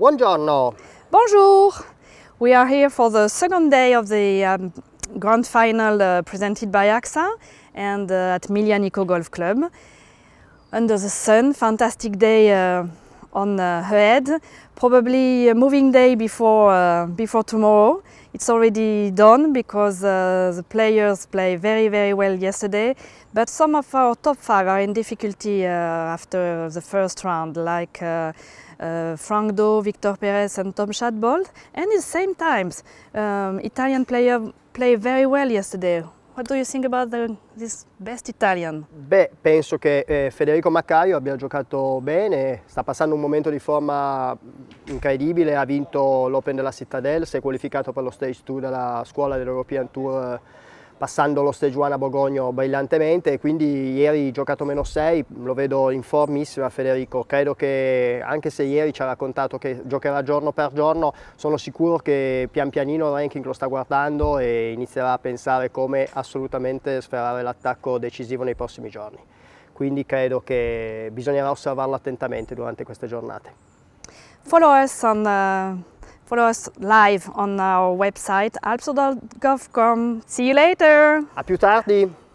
Buongiorno. Bonjour. We are here for the second day of the um, grand final uh, presented by AXA and uh, at Milianico Golf Club. Under the sun, fantastic day uh, on uh, her head. Probably a uh, moving day before, uh, before tomorrow. It's already done because the players play very, very well yesterday. But some of our top five are in difficulty after the first round, like uh, Frank Do, Victor Perez and Tom Schadbold. And at the same times, um, Italian players play very well yesterday. What do you think about the, this best Italian? Beh, penso che eh, Federico Maccaio abbia giocato bene, sta passando un momento di forma incredibile, ha vinto l'Open della Cittadel, si è qualificato per lo Stage 2 della scuola dell'European Tour passando lo stage 1 a Borgogno brillantemente, quindi ieri giocato meno 6, lo vedo in formissima Federico, credo che anche se ieri ci ha raccontato che giocherà giorno per giorno, sono sicuro che pian pianino il ranking lo sta guardando e inizierà a pensare come assolutamente sferrare l'attacco decisivo nei prossimi giorni. Quindi credo che bisognerà osservarlo attentamente durante queste giornate. Follow us on the uh, Follow us live on our website alpsodal.gov.com. See you later. A più tardi.